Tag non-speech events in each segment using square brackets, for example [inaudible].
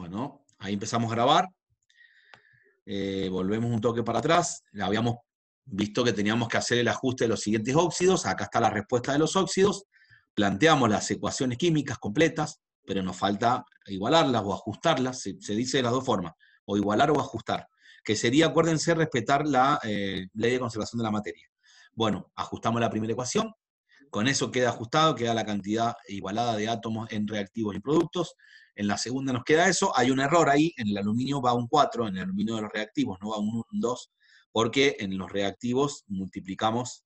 Bueno, ahí empezamos a grabar. Eh, volvemos un toque para atrás. Habíamos visto que teníamos que hacer el ajuste de los siguientes óxidos. Acá está la respuesta de los óxidos. Planteamos las ecuaciones químicas completas, pero nos falta igualarlas o ajustarlas. Se, dice de las dos formas, o igualar o ajustar. Que sería, acuérdense, respetar la eh, ley de conservación de la materia. Bueno, ajustamos la primera ecuación, con eso queda ajustado, queda la cantidad igualada de átomos en reactivos y productos. En la segunda nos queda eso. Hay un error ahí, en el aluminio va un 4, en el aluminio de los reactivos no va un 2, porque en los reactivos multiplicamos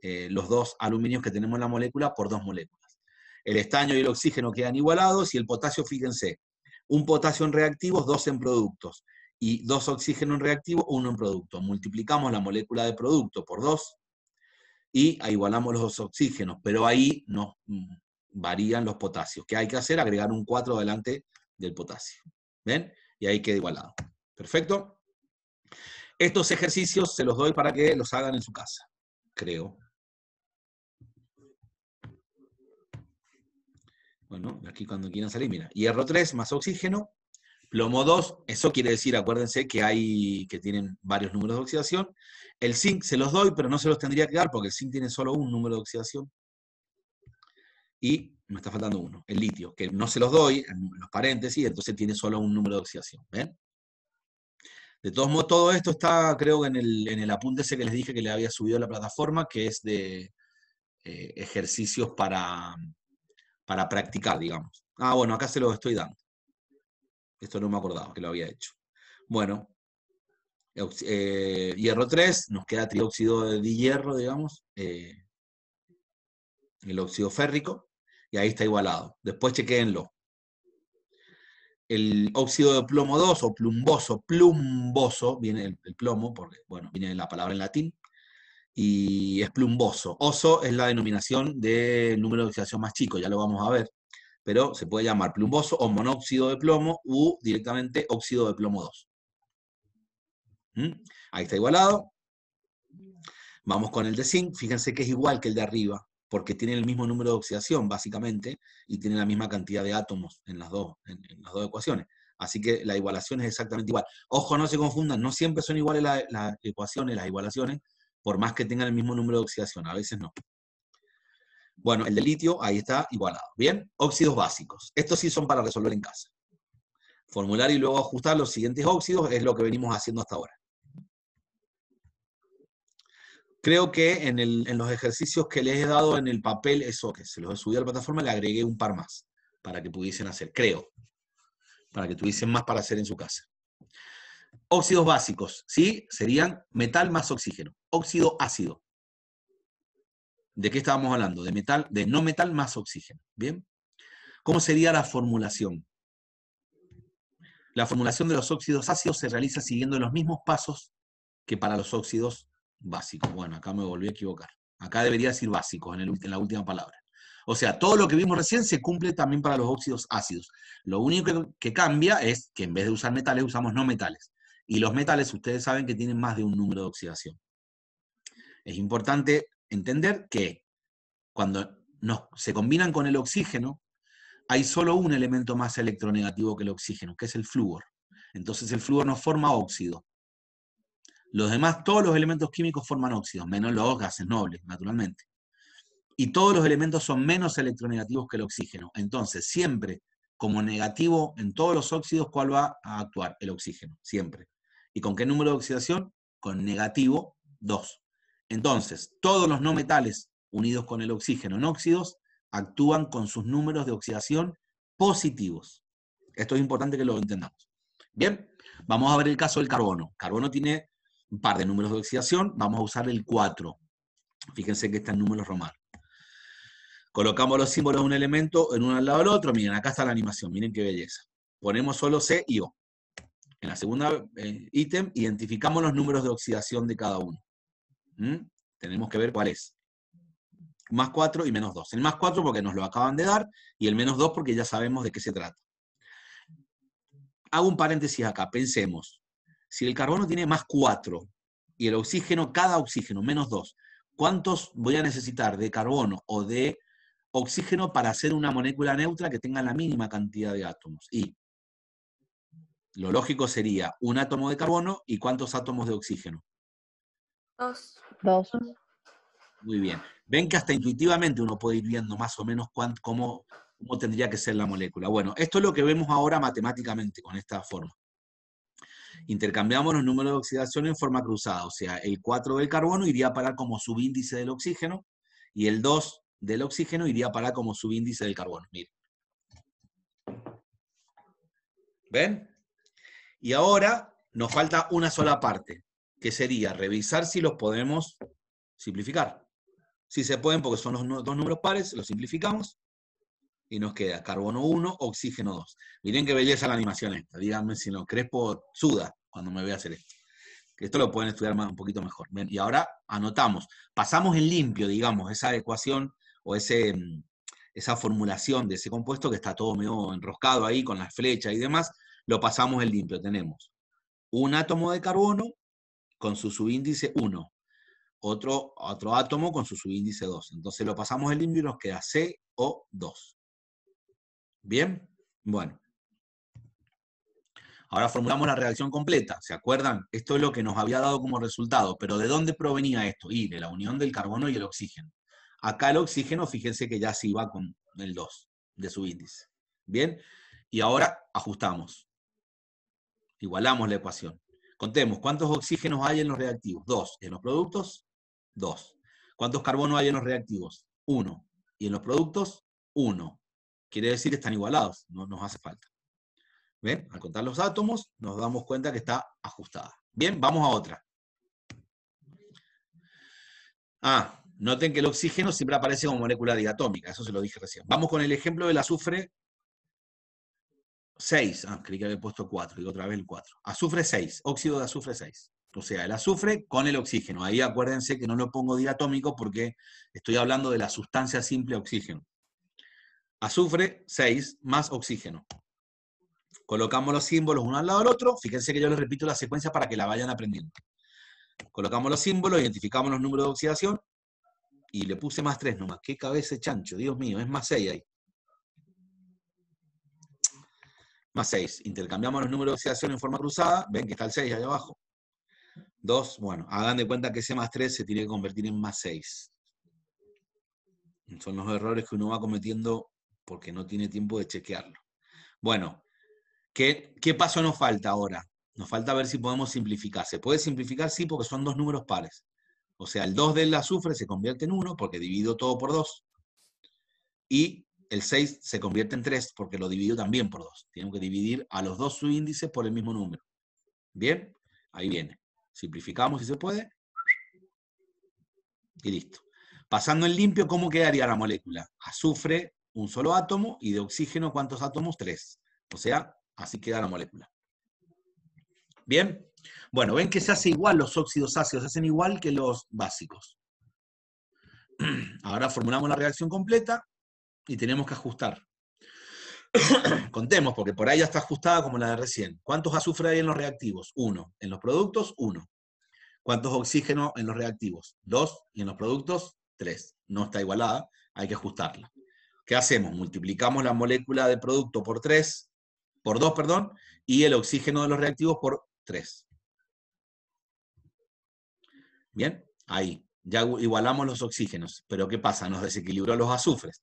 eh, los dos aluminios que tenemos en la molécula por dos moléculas. El estaño y el oxígeno quedan igualados y el potasio, fíjense, un potasio en reactivos, dos en productos, y dos oxígeno en reactivo, uno en producto. Multiplicamos la molécula de producto por dos y igualamos los oxígenos, pero ahí nos mm, varían los potasios. ¿Qué hay que hacer? Agregar un 4 delante del potasio. ¿Ven? Y ahí queda igualado. ¿Perfecto? Estos ejercicios se los doy para que los hagan en su casa, creo. Bueno, aquí cuando quieran salir, mira, hierro 3 más oxígeno Lomo 2, eso quiere decir, acuérdense que hay que tienen varios números de oxidación. El zinc se los doy, pero no se los tendría que dar porque el zinc tiene solo un número de oxidación. Y me está faltando uno, el litio, que no se los doy en los paréntesis, entonces tiene solo un número de oxidación. De todos modos, todo esto está, creo, en el, en el apunte ese que les dije que le había subido a la plataforma, que es de eh, ejercicios para, para practicar, digamos. Ah, bueno, acá se los estoy dando. Esto no me acordaba que lo había hecho. Bueno, eh, hierro 3, nos queda trióxido de hierro, digamos, eh, el óxido férrico, y ahí está igualado. Después chequéenlo. El óxido de plomo 2 o plumboso, plumboso, viene el, plomo, porque, bueno, viene la palabra en latín, y es plumboso. Oso es la denominación del número de oxidación más chico, ya lo vamos a ver pero se puede llamar plumboso o monóxido de plomo u directamente óxido de plomo 2. ¿Mm? Ahí está igualado. Vamos con el de zinc. Fíjense que es igual que el de arriba, porque tiene el mismo número de oxidación, básicamente, y tiene la misma cantidad de átomos en las dos, en, las dos ecuaciones. Así que la igualación es exactamente igual. Ojo, no se confundan, no siempre son iguales las ecuaciones, las igualaciones, por más que tengan el mismo número de oxidación, a veces no. Bueno, el de litio ahí está igualado. Bien, óxidos básicos. Estos sí son para resolver en casa. Formular y luego ajustar los siguientes óxidos es lo que venimos haciendo hasta ahora. Creo que en, los ejercicios que les he dado en el papel, eso que se los he subido a la plataforma, le agregué un par más para que pudiesen hacer, creo, para que tuviesen más para hacer en su casa. Óxidos básicos, ¿sí? Serían metal más oxígeno. Óxido ácido. ¿De qué estábamos hablando? De metal, de no metal más oxígeno. ¿Bien? ¿Cómo sería la formulación? La formulación de los óxidos ácidos se realiza siguiendo los mismos pasos que para los óxidos básicos. Bueno, acá me volví a equivocar. Acá debería decir básicos en, la última palabra. O sea, todo lo que vimos recién se cumple también para los óxidos ácidos. Lo único que cambia es que en vez de usar metales usamos no metales. Y los metales ustedes saben que tienen más de un número de oxidación. Es importante entender que cuando se combinan con el oxígeno, hay solo un elemento más electronegativo que el oxígeno, que es el flúor. Entonces el flúor no forma óxido. Los demás, todos los elementos químicos forman óxidos, menos los gases nobles, naturalmente. Y todos los elementos son menos electronegativos que el oxígeno. Entonces, siempre, como negativo en todos los óxidos, ¿cuál va a actuar? El oxígeno, siempre. ¿Y con qué número de oxidación? Con negativo 2. Entonces, todos los no metales unidos con el oxígeno en óxidos actúan con sus números de oxidación positivos. Esto es importante que lo entendamos. Bien, vamos a ver el caso del carbono. Carbono tiene un par de números de oxidación, vamos a usar el 4. Fíjense que está en números romanos. Colocamos los símbolos de un elemento en uno al lado del otro. Miren, acá está la animación, miren qué belleza. Ponemos solo C y O. En la segunda eh, ítem, identificamos los números de oxidación de cada uno. Tenemos que ver cuál es. Más 4 y menos 2. El más 4 porque nos lo acaban de dar y el menos 2 porque ya sabemos de qué se trata. Hago un paréntesis acá, pensemos. Si el carbono tiene más 4 y el oxígeno, cada oxígeno, menos 2, ¿cuántos voy a necesitar de carbono o de oxígeno para hacer una molécula neutra que tenga la mínima cantidad de átomos? Y lo lógico sería un átomo de carbono y cuántos átomos de oxígeno. Dos. Muy bien. Ven que hasta intuitivamente uno puede ir viendo más o menos cómo, cómo tendría que ser la molécula. Bueno, esto es lo que vemos ahora matemáticamente con esta forma. Intercambiamos los números de oxidación en forma cruzada, o sea, el 4 del carbono iría para como subíndice del oxígeno y el 2 del oxígeno iría para como subíndice del carbono. Miren. ¿Ven? Y ahora nos falta una sola parte, que sería revisar si los podemos simplificar. Si se pueden, porque son los dos números pares, los simplificamos y nos queda carbono 1, oxígeno 2. Miren qué belleza la animación esta. Díganme si no, Crespo suda cuando me a hacer esto. Esto lo pueden estudiar más, un poquito mejor. y ahora anotamos. Pasamos en limpio, digamos, esa ecuación o ese, mm, esa formulación de ese compuesto que está todo medio enroscado ahí con las flechas y demás. Lo pasamos en limpio. Tenemos un átomo de carbono con su subíndice 1, otro, otro átomo con su subíndice 2. Entonces lo pasamos el índice y nos queda CO2. ¿Bien? Bueno. Ahora formulamos la reacción completa, ¿se acuerdan? Esto es lo que nos había dado como resultado, pero ¿de dónde provenía esto? Y de la unión del carbono y el oxígeno. Acá el oxígeno, fíjense que ya se iba con el 2 de subíndice. ¿Bien? Y ahora ajustamos. Igualamos la ecuación. Contemos, ¿cuántos oxígenos hay en los reactivos? Dos. ¿En los productos? Dos. ¿Cuántos carbonos hay en los reactivos? Uno. ¿Y en los productos? Uno. Quiere decir que están igualados, no nos hace falta. ¿Ven? Al contar los átomos, nos damos cuenta que está ajustada. Bien, vamos a otra. Ah, noten que el oxígeno siempre aparece como molécula diatómica, eso se lo dije recién. Vamos con el ejemplo del azufre 6, ah, creí que había puesto 4, digo otra vez el 4. Azufre 6, óxido de azufre 6. O sea, el azufre con el oxígeno. Ahí acuérdense que no lo pongo diatómico porque estoy hablando de la sustancia simple oxígeno. Azufre 6 más oxígeno. Colocamos los símbolos uno al lado del otro. Fíjense que yo les repito la secuencia para que la vayan aprendiendo. Colocamos los símbolos, identificamos los números de oxidación y le puse más 3 nomás. Qué cabeza chancho, Dios mío, es más 6 ahí. más 6. Intercambiamos los números de oxidación en forma cruzada, ven que está el 6 allá abajo. 2, bueno, hagan de cuenta que ese más 3 se tiene que convertir en más 6. Son los errores que uno va cometiendo porque no tiene tiempo de chequearlo. Bueno, ¿qué, qué paso nos falta ahora? Nos falta ver si podemos simplificar. ¿Se puede simplificar? Sí, porque son dos números pares. O sea, el 2 del azufre se convierte en 1 porque divido todo por 2. Y el 6 se convierte en 3 porque lo divido también por 2. Tengo que dividir a los dos subíndices por el mismo número. ¿Bien? Ahí viene. Simplificamos si se puede. Y listo. Pasando en limpio, ¿cómo quedaría la molécula? Azufre, un solo átomo, y de oxígeno, ¿cuántos átomos? 3. O sea, así queda la molécula. ¿Bien? Bueno, ven que se hace igual, los óxidos ácidos se hacen igual que los básicos. [clears throat] Ahora formulamos la reacción completa y tenemos que ajustar. [coughs] Contemos, porque por ahí ya está ajustada como la de recién. ¿Cuántos azufre hay en los reactivos? Uno. En los productos, uno. ¿Cuántos oxígeno en los reactivos? Dos. Y en los productos, tres. No está igualada, hay que ajustarla. ¿Qué hacemos? Multiplicamos la molécula de producto por tres, por dos, perdón, y el oxígeno de los reactivos por tres. Bien, ahí. Ya igualamos los oxígenos. Pero ¿qué pasa? Nos desequilibró los azufres.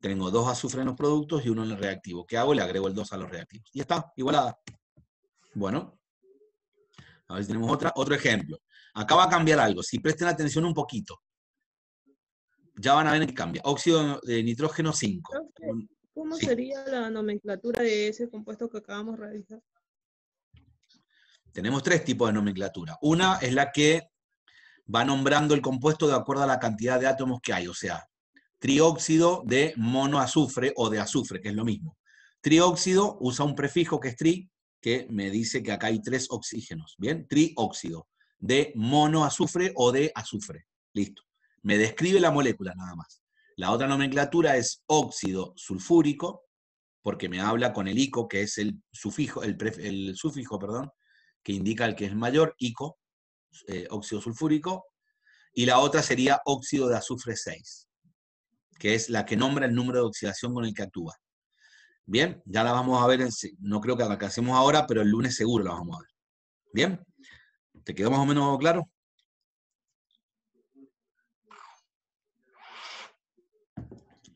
Tengo dos azufre en los productos y uno en el reactivo. ¿Qué hago? Le agrego el 2 a los reactivos. Y está, igualada. Bueno, a ver si tenemos otro ejemplo. Acá va a cambiar algo. Si presten atención un poquito, ya van a ver que cambia. Óxido de nitrógeno 5. ¿Cómo sería la nomenclatura de ese compuesto que acabamos de realizar? Tenemos tres tipos de nomenclatura. Una es la que va nombrando el compuesto de acuerdo a la cantidad de átomos que hay. O sea, trióxido de monoazufre o de azufre, que es lo mismo. Trióxido usa un prefijo que es tri, que me dice que acá hay tres oxígenos, ¿bien? Trióxido de monoazufre o de azufre. Listo. Me describe la molécula nada más. La otra nomenclatura es óxido sulfúrico, porque me habla con el ico, que es el sufijo, el, sufijo, perdón, que indica el que es mayor, ico, eh, óxido sulfúrico, y la otra sería óxido de azufre 6 que es la que nombra el número de oxidación con el que actúa. Bien, ya la vamos a ver, en, no creo que la hacemos ahora, pero el lunes seguro la vamos a ver. Bien, ¿te quedó más o menos claro?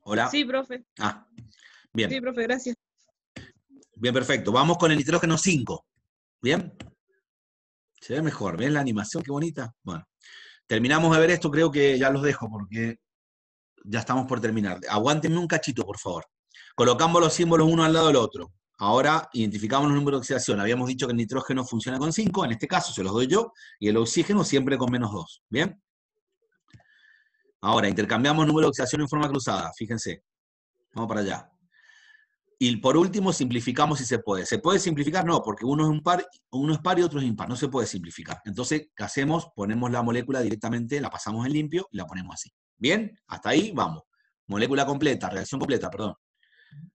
Hola. Sí, profe. Ah, bien. Sí, profe, gracias. Bien, perfecto. Vamos con el nitrógeno 5. Bien. Se ve mejor. ¿Ven la animación? Qué bonita. Bueno, terminamos de ver esto. Creo que ya los dejo porque ya estamos por terminar. Aguántenme un cachito, por favor. Colocamos los símbolos uno al lado del otro. Ahora identificamos los números de oxidación. Habíamos dicho que el nitrógeno funciona con 5, en este caso se los doy yo, y el oxígeno siempre con menos 2. ¿Bien? Ahora, intercambiamos número de oxidación en forma cruzada. Fíjense. Vamos para allá. Y por último, simplificamos si se puede. ¿Se puede simplificar? No, porque uno es, un par, uno es par y otro es impar. No se puede simplificar. Entonces, ¿qué hacemos? Ponemos la molécula directamente, la pasamos en limpio y la ponemos así. Bien, hasta ahí vamos. Molécula completa, reacción completa, perdón.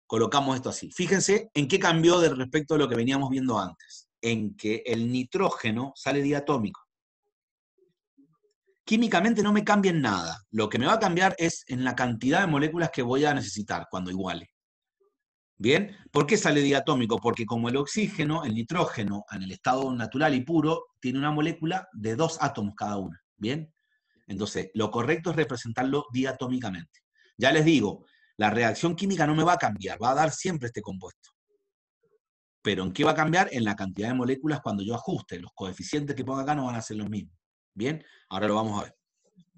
Colocamos esto así. Fíjense en qué cambió de respecto a lo que veníamos viendo antes. En que el nitrógeno sale diatómico. Químicamente no me cambia en nada. Lo que me va a cambiar es en la cantidad de moléculas que voy a necesitar cuando iguale. ¿Bien? ¿Por qué sale diatómico? Porque como el oxígeno, el nitrógeno, en el estado natural y puro, tiene una molécula de dos átomos cada una. ¿Bien? Entonces, lo correcto es representarlo diatómicamente. Ya les digo, la reacción química no me va a cambiar, va a dar siempre este compuesto. Pero ¿en qué va a cambiar? En la cantidad de moléculas cuando yo ajuste. Los coeficientes que ponga acá no van a ser los mismos. Bien, ahora lo vamos a ver.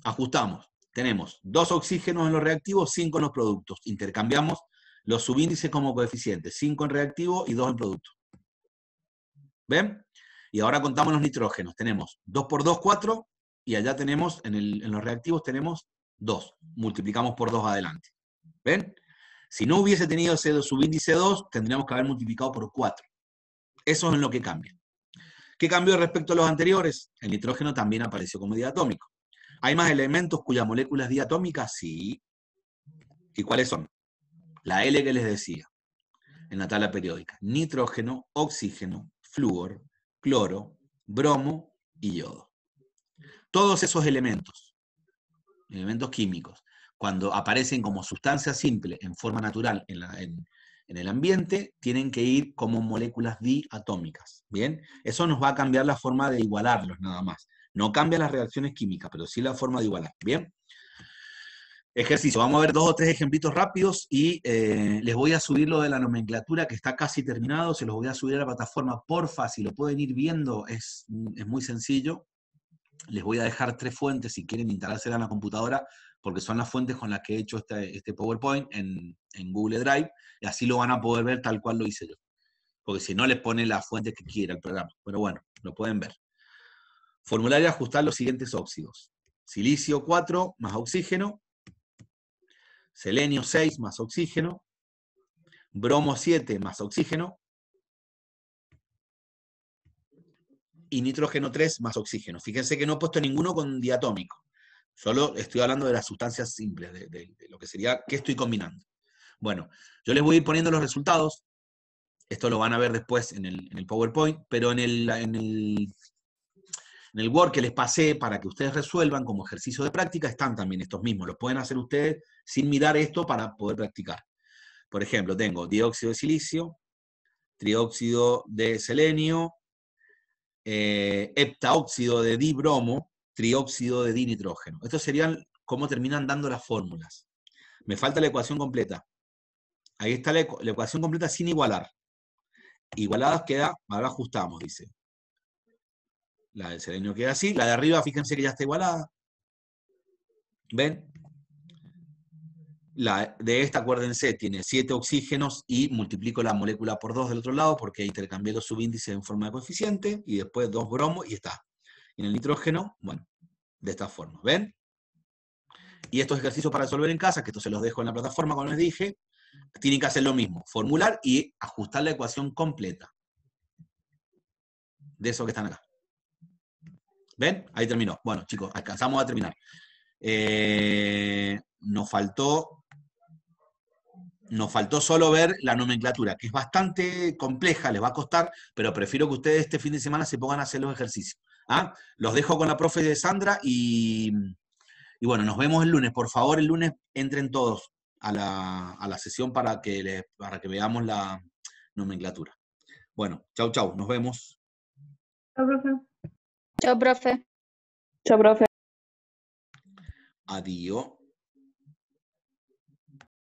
Ajustamos. Tenemos dos oxígenos en los reactivos, cinco en los productos. Intercambiamos los subíndices como coeficientes, Cinco en reactivo y dos en producto. ¿Ven? Y ahora contamos los nitrógenos. Tenemos 2 por 2, 4, y allá tenemos, en, los reactivos tenemos 2. Multiplicamos por 2 adelante. ¿Ven? Si no hubiese tenido ese subíndice 2, tendríamos que haber multiplicado por 4. Eso es lo que cambia. ¿Qué cambió respecto a los anteriores? El nitrógeno también apareció como diatómico. ¿Hay más elementos cuya molécula es diatómica? Sí. ¿Y cuáles son? La L que les decía en la tabla periódica. Nitrógeno, oxígeno, flúor, cloro, bromo y yodo todos esos elementos, elementos químicos, cuando aparecen como sustancias simples en forma natural en, el ambiente, tienen que ir como moléculas diatómicas. ¿Bien? Eso nos va a cambiar la forma de igualarlos nada más. No cambia las reacciones químicas, pero sí la forma de igualar. ¿Bien? Ejercicio. Vamos a ver dos o tres ejemplitos rápidos y eh, les voy a subir lo de la nomenclatura que está casi terminado. Se los voy a subir a la plataforma. Porfa, si lo pueden ir viendo, es, es muy sencillo. Les voy a dejar tres fuentes si quieren instalarse en la computadora, porque son las fuentes con las que he hecho este, este PowerPoint en, Google Drive, y así lo van a poder ver tal cual lo hice yo. Porque si no, les pone la fuente que quiera el programa. Pero bueno, lo pueden ver. Formular y ajustar los siguientes óxidos. Silicio 4 más oxígeno. Selenio 6 más oxígeno. Bromo 7 más oxígeno. y nitrógeno 3 más oxígeno. Fíjense que no he puesto ninguno con diatómico. Solo estoy hablando de las sustancias simples, de, lo que sería qué estoy combinando. Bueno, yo les voy a ir poniendo los resultados. Esto lo van a ver después en el, PowerPoint, pero en el, en el en el Word que les pasé para que ustedes resuelvan como ejercicio de práctica están también estos mismos. Los pueden hacer ustedes sin mirar esto para poder practicar. Por ejemplo, tengo dióxido de silicio, trióxido de selenio, eh, heptaóxido de dibromo, trióxido de dinitrógeno. Estos serían cómo terminan dando las fórmulas. Me falta la ecuación completa. Ahí está la, ecuación completa sin igualar. Igualadas queda, ahora ajustamos, dice. La del selenio queda así, la de arriba fíjense que ya está igualada. ¿Ven? de esta, acuérdense, tiene 7 oxígenos y multiplico la molécula por 2 del otro lado porque intercambié los subíndices en forma de coeficiente y después 2 bromos y está. Y en el nitrógeno, bueno, de esta forma, ¿ven? Y estos ejercicios para resolver en casa, que esto se los dejo en la plataforma como les dije, tienen que hacer lo mismo, formular y ajustar la ecuación completa de eso que están acá. ¿Ven? Ahí terminó. Bueno, chicos, alcanzamos a terminar. Eh, nos faltó nos faltó solo ver la nomenclatura, que es bastante compleja, les va a costar, pero prefiero que ustedes este fin de semana se pongan a hacer los ejercicios. ¿ah? Los dejo con la profe de Sandra y, y, bueno, nos vemos el lunes. Por favor, el lunes entren todos a la, sesión para que, para que veamos la nomenclatura. Bueno, chau, chau, nos vemos. Chau, profe. Chau, profe. Chau, profe. Adiós.